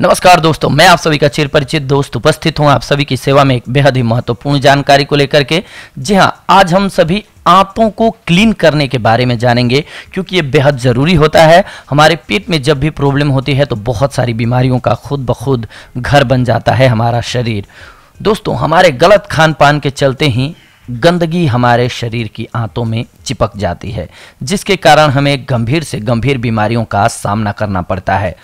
नमस्कार दोस्तों मैं आप सभी का चिर परिचित दोस्त उपस्थित हूं आप सभी की सेवा में एक बेहद ही महत्वपूर्ण जानकारी को लेकर के जी हां आज हम सभी आंतों को क्लीन करने के बारे में जानेंगे क्योंकि ये बेहद ज़रूरी होता है हमारे पेट में जब भी प्रॉब्लम होती है तो बहुत सारी बीमारियों का खुद ब खुद घर बन जाता है हमारा शरीर दोस्तों हमारे गलत खान पान के चलते ही गंदगी हमारे शरीर की आंतों में चिपक जाती है जिसके कारण हमें गंभीर से गंभीर बीमारियों का सामना करना पड़ता है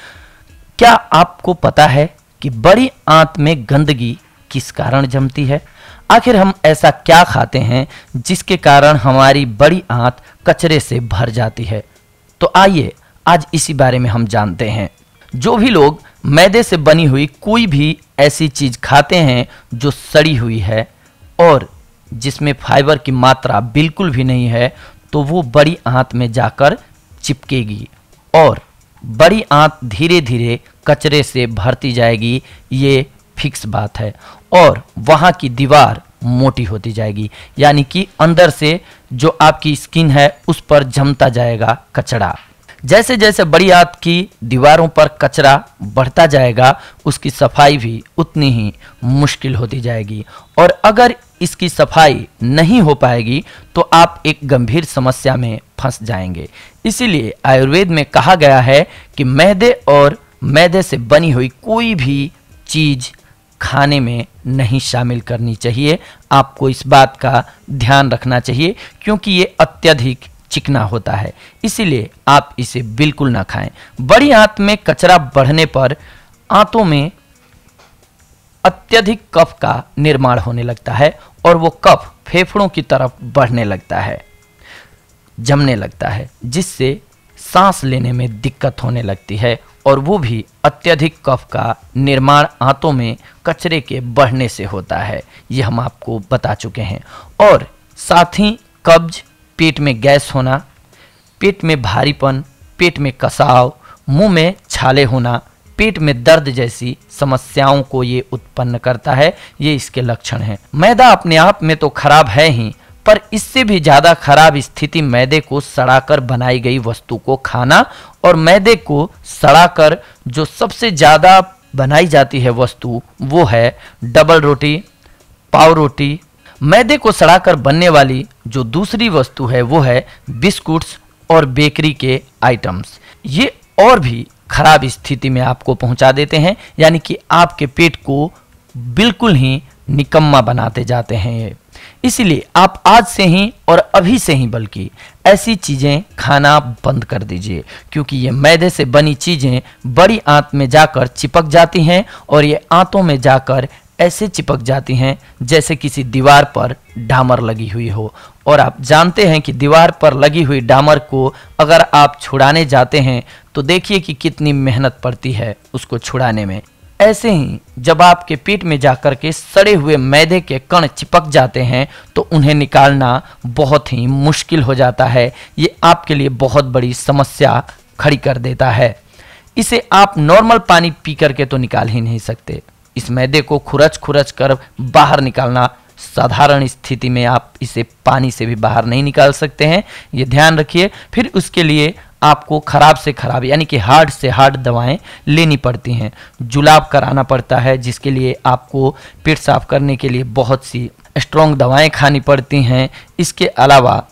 क्या आपको पता है कि बड़ी आंत में गंदगी किस कारण जमती है आखिर हम ऐसा क्या खाते हैं जिसके कारण हमारी बड़ी आंत कचरे से भर जाती है तो आइए आज इसी बारे में हम जानते हैं जो भी लोग मैदे से बनी हुई कोई भी ऐसी चीज खाते हैं जो सड़ी हुई है और जिसमें फाइबर की मात्रा बिल्कुल भी नहीं है तो वो बड़ी आंत में जाकर चिपकेगी और बड़ी आंत धीरे धीरे कचरे से भरती जाएगी ये फिक्स बात है और वहाँ की दीवार मोटी होती जाएगी यानी कि अंदर से जो आपकी स्किन है उस पर जमता जाएगा कचरा जैसे जैसे बड़ी आंत की दीवारों पर कचरा बढ़ता जाएगा उसकी सफाई भी उतनी ही मुश्किल होती जाएगी और अगर इसकी सफाई नहीं हो पाएगी तो आप एक गंभीर समस्या में फंस जाएंगे इसीलिए आयुर्वेद में कहा गया है कि मैदे और मैदे से बनी हुई कोई भी चीज़ खाने में नहीं शामिल करनी चाहिए आपको इस बात का ध्यान रखना चाहिए क्योंकि ये अत्यधिक चिकना होता है इसीलिए आप इसे बिल्कुल ना खाएं बड़ी आंत में कचरा बढ़ने पर आंतों में अत्यधिक कफ का निर्माण होने लगता है और वो कफ फेफड़ों की तरफ बढ़ने लगता है जमने लगता है जिससे सांस लेने में दिक्कत होने लगती है और वो भी अत्यधिक कफ का निर्माण आंतों में कचरे के बढ़ने से होता है ये हम आपको बता चुके हैं और साथ ही कब्ज पेट में गैस होना पेट में भारीपन पेट में कसाव मुंह में छाले होना पेट में दर्द जैसी समस्याओं को ये उत्पन्न करता है ये इसके लक्षण हैं मैदा अपने आप में तो खराब है ही पर इससे भी ज़्यादा खराब स्थिति मैदे को सड़ाकर बनाई गई वस्तु को खाना और मैदे को सड़ाकर जो सबसे ज़्यादा बनाई जाती है वस्तु वो है डबल रोटी पाव रोटी मैदे को सड़ाकर बनने वाली जो दूसरी वस्तु है वो है बिस्कुट्स और बेकरी के आइटम्स ये और भी खराब स्थिति में आपको पहुंचा देते हैं यानी कि आपके पेट को बिल्कुल ही निकम्मा बनाते जाते हैं ये इसलिए आप आज से ही और अभी से ही बल्कि ऐसी चीज़ें खाना बंद कर दीजिए क्योंकि ये मैदे से बनी चीज़ें बड़ी आंत में जाकर चिपक जाती हैं और ये आंतों में जाकर ऐसे चिपक जाती हैं जैसे किसी दीवार पर डामर लगी हुई हो और आप जानते हैं कि दीवार पर लगी हुई डामर को अगर आप छुड़ाने जाते हैं तो देखिए कि कितनी मेहनत पड़ती है उसको छुड़ाने में ऐसे ही जब आपके पेट में जाकर के सड़े हुए मैदे के कण चिपक जाते हैं तो उन्हें निकालना बहुत ही मुश्किल हो जाता है ये आपके लिए बहुत बड़ी समस्या खड़ी कर देता है इसे आप नॉर्मल पानी पी करके तो निकाल ही नहीं सकते इस मैदे को खुरच खुरच कर बाहर निकालना साधारण स्थिति में आप इसे पानी से भी बाहर नहीं निकाल सकते हैं ये ध्यान रखिए फिर उसके लिए आपको खराब से खराब यानी कि हार्ड से हार्ड दवाएं लेनी पड़ती हैं जुलाब कराना पड़ता है जिसके लिए आपको पेट साफ करने के लिए बहुत सी स्ट्रॉन्ग दवाएं खानी पड़ती हैं इसके अलावा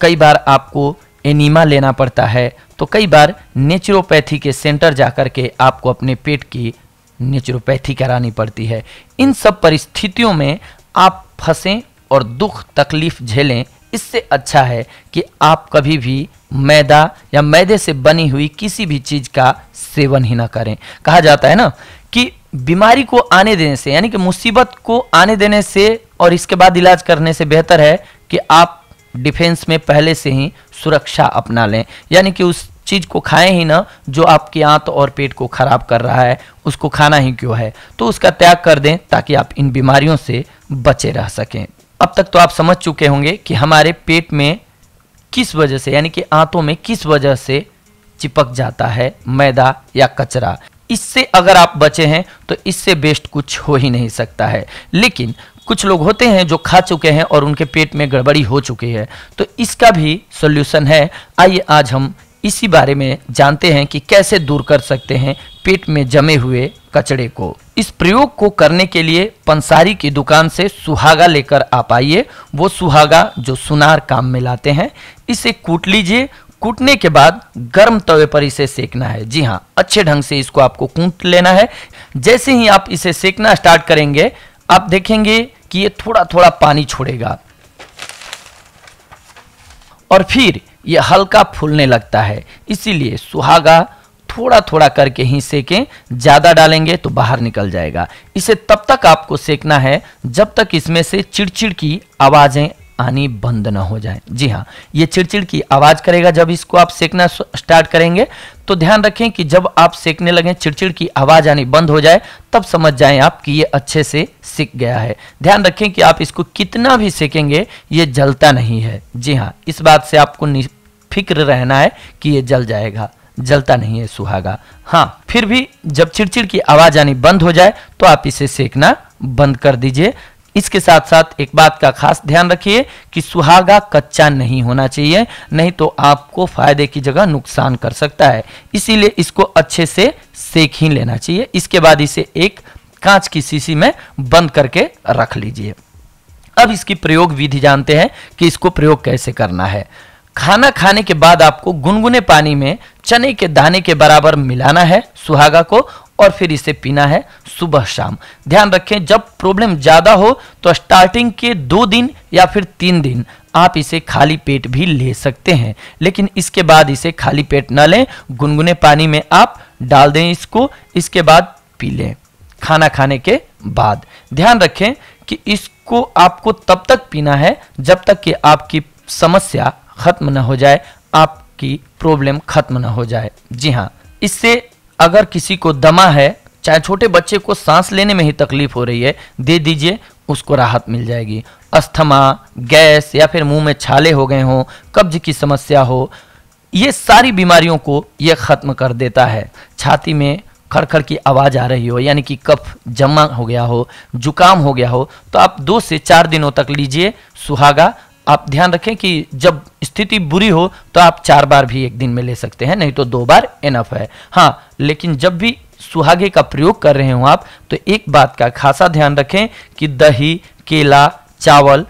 कई बार आपको एनीमा लेना पड़ता है तो कई बार नेचुरोपैथी के सेंटर जा कर के आपको अपने पेट की नेचुरोपैथी करानी पड़ती है इन सब परिस्थितियों में आप फंसें और दुख तकलीफ झेलें इससे अच्छा है कि आप कभी भी मैदा या मैदे से बनी हुई किसी भी चीज का सेवन ही ना करें कहा जाता है ना कि बीमारी को आने देने से यानी कि मुसीबत को आने देने से और इसके बाद इलाज करने से बेहतर है कि आप डिफेंस में पहले से ही सुरक्षा अपना लें यानी कि उस चीज़ को खाएं ही ना जो आपकी आंत और पेट को खराब कर रहा है उसको खाना ही क्यों है तो उसका त्याग कर दें ताकि आप इन बीमारियों से बचे रह सकें अब तक तो आप समझ चुके होंगे कि हमारे पेट में किस वजह से यानी कि आंतों में किस वजह से चिपक जाता है मैदा या कचरा इससे अगर आप बचे हैं तो इससे बेस्ट कुछ हो ही नहीं सकता है लेकिन कुछ लोग होते हैं जो खा चुके हैं और उनके पेट में गड़बड़ी हो चुकी है तो इसका भी सोल्यूशन है आइए आज हम इसी बारे में जानते हैं कि कैसे दूर कर सकते हैं पेट में जमे हुए कचड़े को इस प्रयोग को करने के लिए पंसारी की दुकान से सुहागा लेकर आप आइए वो सुहागा जो सुनार काम में लाते हैं इसे कूट लीजिए कूटने के बाद गर्म तवे पर इसे सेकना है जी हाँ अच्छे ढंग से इसको आपको कूट लेना है जैसे ही आप इसे सेकना स्टार्ट करेंगे आप देखेंगे कि ये थोड़ा थोड़ा पानी छोड़ेगा और फिर यह हल्का फूलने लगता है इसीलिए सुहागा थोड़ा थोड़ा करके ही सेकें ज़्यादा डालेंगे तो बाहर निकल जाएगा इसे तब तक आपको सेकना है जब तक इसमें से चिड़चिड़ की आवाज़ें आनी बंद ना हो जाए जी हाँ ये चिड़चिड़ की आवाज़ करेगा जब इसको आप सेकना स्टार्ट करेंगे तो ध्यान रखें कि जब आप सेकने लगे चिड़चिड़ की आवाज आनी बंद हो जाए तब समझ जाएं आप कि ये अच्छे से सिक गया है ध्यान रखें कि आप इसको कितना भी सेकेंगे ये जलता नहीं है जी हाँ इस बात से आपको फिक्र रहना है कि ये जल जाएगा जलता नहीं है सुहागा हाँ फिर भी जब चिड़चिड़ की आवाज आनी बंद हो जाए तो आप इसे सेकना बंद कर दीजिए इसके साथ साथ एक बात का खास ध्यान रखिए कि सुहागा कच्चा नहीं होना चाहिए नहीं तो आपको फायदे की जगह नुकसान कर सकता है इसीलिए इसको अच्छे से सेक ही लेना चाहिए इसके बाद इसे एक कांच की शीशी में बंद करके रख लीजिए अब इसकी प्रयोग विधि जानते हैं कि इसको प्रयोग कैसे करना है खाना खाने के बाद आपको गुनगुने पानी में चने के दाने के बराबर मिलाना है सुहागा को और फिर इसे पीना है सुबह शाम ध्यान रखें जब प्रॉब्लम ज़्यादा हो तो स्टार्टिंग के दो दिन या फिर तीन दिन आप इसे खाली पेट भी ले सकते हैं लेकिन इसके बाद इसे खाली पेट न लें गुनगुने पानी में आप डाल दें इसको इसके बाद पी लें खाना खाने के बाद ध्यान रखें कि इसको आपको तब तक पीना है जब तक कि आपकी समस्या खत्म ना हो जाए आपकी प्रॉब्लम खत्म ना हो जाए जी हाँ इससे अगर किसी को दमा है चाहे छोटे बच्चे को सांस लेने में ही तकलीफ हो रही है दे दीजिए उसको राहत मिल जाएगी अस्थमा गैस या फिर मुंह में छाले हो गए हों कब्ज की समस्या हो ये सारी बीमारियों को ये ख़त्म कर देता है छाती में खड़खड़ की आवाज़ आ रही हो यानी कि कफ जमा हो गया हो जुकाम हो गया हो तो आप दो से चार दिनों तक लीजिए सुहागा आप ध्यान रखें कि जब स्थिति बुरी हो तो आप चार बार भी एक दिन में ले सकते हैं नहीं तो दो बार इनफ है हाँ लेकिन जब भी सुहागे का प्रयोग कर रहे हो आप तो एक बात का खासा ध्यान रखें कि दही केला चावल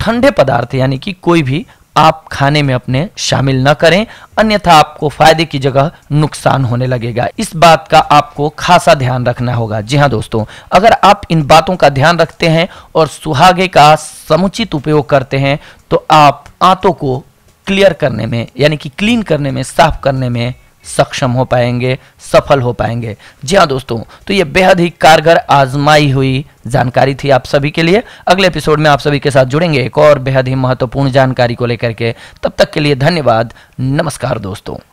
ठंडे पदार्थ यानी कि कोई भी आप खाने में अपने शामिल न करें अन्यथा आपको फायदे की जगह नुकसान होने लगेगा इस बात का आपको खासा ध्यान रखना होगा जी हाँ दोस्तों अगर आप इन बातों का ध्यान रखते हैं और सुहागे का समुचित उपयोग करते हैं तो आप आंतों को क्लियर करने में यानी कि क्लीन करने में साफ करने में सक्षम हो पाएंगे सफल हो पाएंगे जी हाँ दोस्तों तो ये बेहद ही कारगर आजमाई हुई जानकारी थी आप सभी के लिए अगले एपिसोड में आप सभी के साथ जुड़ेंगे एक और बेहद ही महत्वपूर्ण जानकारी को लेकर के तब तक के लिए धन्यवाद नमस्कार दोस्तों